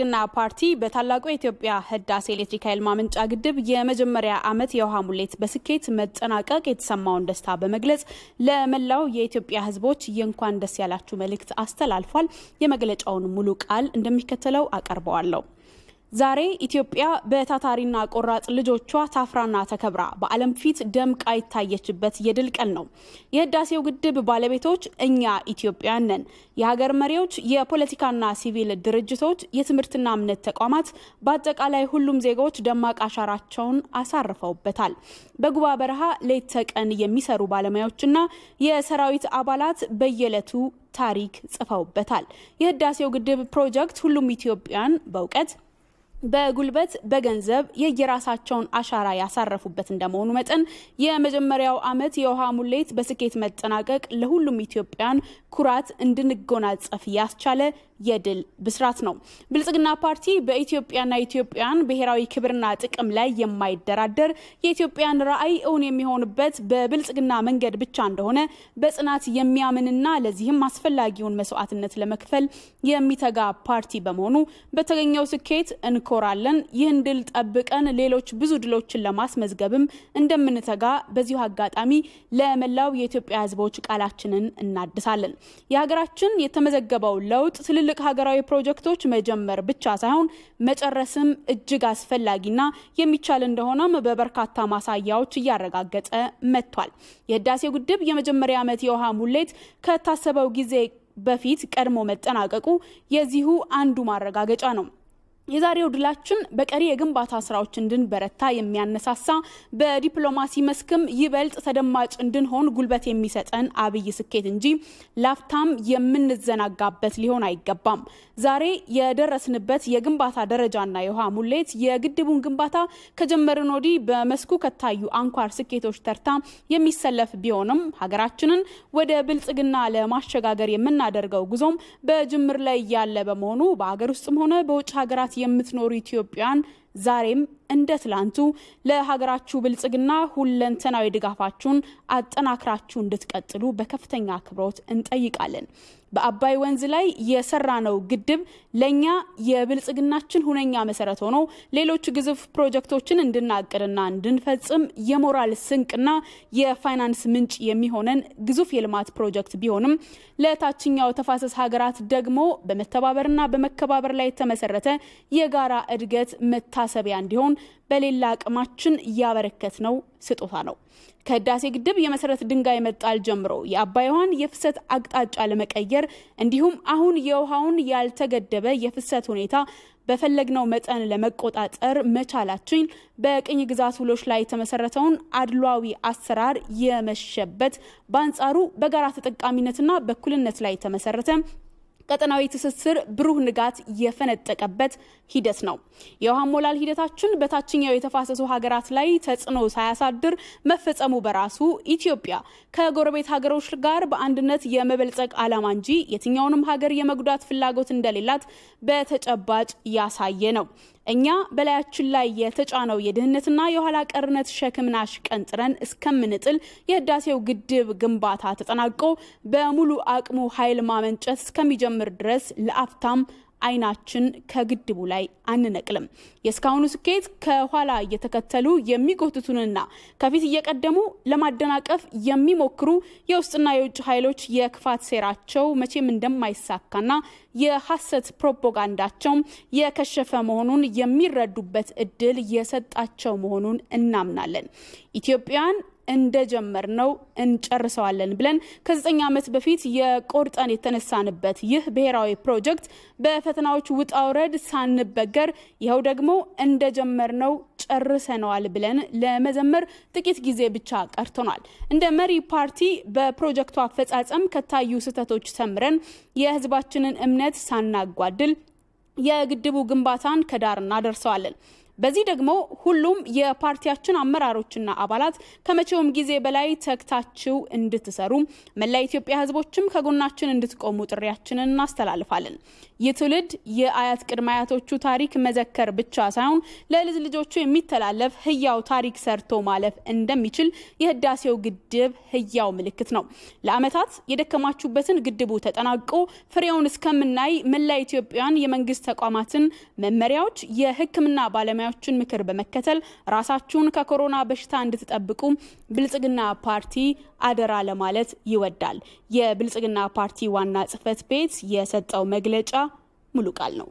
ብልጽግና ፓርቲ በታላቁ የኢትዮጵያ ህዳሴ ኤሌክትሪክ ኃይል ማመንጫ ግድብ የመጀመሪያ ዓመት የውሃ ሙሌት በስኬት መጠናቀቅ የተሰማውን ደስታ በመግለጽ ለመላው የኢትዮጵያ ህዝቦች የእንኳን ደስ ያላችሁ መልእክት አስተላልፏል። የመግለጫውን ሙሉ ቃል እንደሚከተለው አቀርበዋለሁ። ዛሬ ኢትዮጵያ በታታሪና ቆራጥ ልጆቿ ታፍራና ተከብራ በዓለም ፊት ደምቃ ይታየችበት የድል ቀን ነው። የህዳሴው ግድብ ባለቤቶች እኛ ኢትዮጵያን ነን። የሀገር መሪዎች፣ የፖለቲካና ሲቪል ድርጅቶች፣ የትምህርትና እምነት ተቋማት፣ በአጠቃላይ ሁሉም ዜጋዎች ደማቅ አሻራቸውን አሳርፈውበታል። በጉባ በረሃ ሌት ተቀን የሚሰሩ ባለሙያዎችና የሰራዊት አባላት በየዕለቱ ታሪክ ጽፈውበታል። የህዳሴው ግድብ ፕሮጀክት ሁሉም ኢትዮጵያን በእውቀት በጉልበት በገንዘብ የየራሳቸውን አሻራ ያሳረፉበት እንደመሆኑ መጠን የመጀመሪያው ዓመት የውሃ ሙሌት በስኬት መጠናቀቅ ለሁሉም ኢትዮጵያን ኩራት እንድንጎናጸፍ ያስቻለ የድል ብስራት ነው። ብልጽግና ፓርቲ በኢትዮጵያና ኢትዮጵያን ብሔራዊ ክብርና ጥቅም ላይ የማይደራደር የኢትዮጵያን ራዕይ እውን የሚሆንበት በብልጽግና መንገድ ብቻ እንደሆነ በጽናት የሚያምንና ለዚህም አስፈላጊውን መስዋዕትነት ለመክፈል የሚተጋ ፓርቲ በመሆኑ በተገኘው ስኬት እንኮራለን። ይህን ድል ጠብቀን ሌሎች ብዙ ድሎችን ለማስመዝገብም እንደምንተጋ በዚሁ አጋጣሚ ለመላው የኢትዮጵያ ሕዝቦች ቃላችንን እናድሳለን። የሀገራችን የተመዘገበው ለውጥ ትልል ትልልቅ ሀገራዊ ፕሮጀክቶች መጀመር ብቻ ሳይሆን መጨረስም እጅግ አስፈላጊና የሚቻል እንደሆነም በበርካታ ማሳያዎች እያረጋገጠ መጥቷል። የህዳሴ ግድብ የመጀመሪያ ዓመት የውሃ ሙሌት ከታሰበው ጊዜ በፊት ቀድሞ መጠናቀቁ የዚሁ አንዱ ማረጋገጫ ነው። የዛሬው ድላችን በቀሪ የግንባታ ስራዎች እንድንበረታ የሚያነሳሳ በዲፕሎማሲ መስክም ይበልጥ ተደማጭ እንድንሆን ጉልበት የሚሰጠን አብይ ስኬት እንጂ ላፍታም የምንዘናጋበት ሊሆን አይገባም። ዛሬ የደረስንበት የግንባታ ደረጃና የውሃ ሙሌት የግድቡን ግንባታ ከጀመርን ወዲህ በመስኩ ከታዩ አንኳር ስኬቶች ተርታ የሚሰለፍ ቢሆንም ሀገራችንን ወደ ብልጽግና ለማሸጋገር የምናደርገው ጉዞም በጅምር ላይ ያለ በመሆኑ በሀገር ውስጥም ሆነ በውጭ ሀገራት የምትኖሩ ኢትዮጵያን ዛሬም እንደ ትላንቱ ለሀገራችሁ ብልጽግና ሁለንተናዊ ድጋፋችሁን አጠናክራችሁ እንድትቀጥሉ በከፍተኛ አክብሮት እንጠይቃለን። በአባይ ወንዝ ላይ የሰራነው ግድብ ለእኛ የብልጽግናችን ሁነኛ መሰረት ሆኖ ሌሎች ግዙፍ ፕሮጀክቶችን እንድናቅድና እንድንፈጽም የሞራል ስንቅና የፋይናንስ ምንጭ የሚሆነን ግዙፍ የልማት ፕሮጀክት ቢሆንም ለታችኛው ተፋሰስ ሀገራት ደግሞ በመተባበርና በመከባበር ላይ የተመሰረተ የጋራ እድገት መታሰቢያ እንዲሆን በሌላ አቅማችን እያበረከት ነው ስጦታ ነው። ከህዳሴ ግድብ የመሰረት ድንጋይ መጣል ጀምሮ የአባይ ውሃን የፍሰት አቅጣጫ ለመቀየር እንዲሁም አሁን የውሃውን ያልተገደበ የፍሰት ሁኔታ በፈለግነው መጠን ለመቆጣጠር መቻላችን በቅኝ ግዛት ውሎች ላይ የተመሰረተውን አድሏዊ አሰራር የመሸበት፣ በአንጻሩ በጋራ ተጠቃሚነትና በእኩልነት ላይ የተመሰረተ ቀጠናዊ ትስስር ብሩህ ንጋት የፈነጠቀበት ሂደት ነው። የውሃ ሞላል ሂደታችን በታችኛው የተፋሰሱ ሀገራት ላይ ተጽዕኖ ሳያሳድር መፈጸሙ በራሱ ኢትዮጵያ ከጎረቤት ሀገሮች ጋር በአንድነት የመበልጸግ ዓላማ እንጂ የትኛውንም ሀገር የመጉዳት ፍላጎት እንደሌላት በተጨባጭ ያሳየ ነው። እኛ በላያችን ላይ የተጫነው የድህነትና የኋላ ቀርነት ሸክምን አሽቀንጥረን እስከምንጥል የህዳሴው ግድብ ግንባታ ተጠናቆ በሙሉ አቅሙ ኃይል ማመንጨት እስከሚጀምር ድረስ ለአፍታም አይናችን ከግድቡ ላይ አንነቅልም። የእስካሁኑ ስኬት ከኋላ እየተከተሉ የሚጎትቱንና ከፊት እየቀደሙ ለማደናቀፍ የሚሞክሩ የውስጥና የውጭ ኃይሎች የክፋት ሴራቸው መቼም እንደማይሳካና የሐሰት ፕሮፓጋንዳቸው የከሸፈ መሆኑን የሚረዱበት እድል የሰጣቸው መሆኑን እናምናለን። ኢትዮጵያን እንደጀመርነው እንጨርሰዋለን ብለን ከዘጠኝ ዓመት በፊት የቆርጠን የተነሳንበት ይህ ብሔራዊ ፕሮጀክት በፈተናዎች ውጣውረድ ሳንበገር ይኸው ደግሞ እንደጀመርነው ጨርሰነዋል ብለን ለመዘመር ጥቂት ጊዜ ብቻ ቀርቶናል። እንደ መሪ ፓርቲ በፕሮጀክቱ አፈጻጸም ከታዩ ስህተቶች ተምረን የህዝባችንን እምነት ሳናጓድል የግድቡ ግንባታን ከዳር እናደርሰዋለን። በዚህ ደግሞ ሁሉም የፓርቲያችን አመራሮችና አባላት ከመቼውም ጊዜ በላይ ተግታችው እንድትሰሩ መላ ኢትዮጵያ ህዝቦችም ከጎናችን እንድትቆሙ ጥሪያችንን እናስተላልፋለን። ይህ ትውልድ የአያት ቅድመ አያቶቹ ታሪክ መዘከር ብቻ ሳይሆን ለልጅ ልጆቹ የሚተላለፍ ህያው ታሪክ ሰርቶ ማለፍ እንደሚችል የህዳሴው ግድብ ህያው ምልክት ነው። ለአመታት የደከማችሁበትን ግድቡ ተጠናቆ ፍሬውን እስከምናይ መላ ኢትዮጵያን የመንግስት ተቋማትን፣ መመሪያዎች፣ የህክምና ባለሙያ የባለሙያዎችን ምክር በመከተል ራሳችሁን ከኮሮና በሽታ እንድትጠብቁ ብልጽግና ፓርቲ አደራ ለማለት ይወዳል። የብልጽግና ፓርቲ ዋና ጽህፈት ቤት የሰጠው መግለጫ ሙሉ ቃል ነው።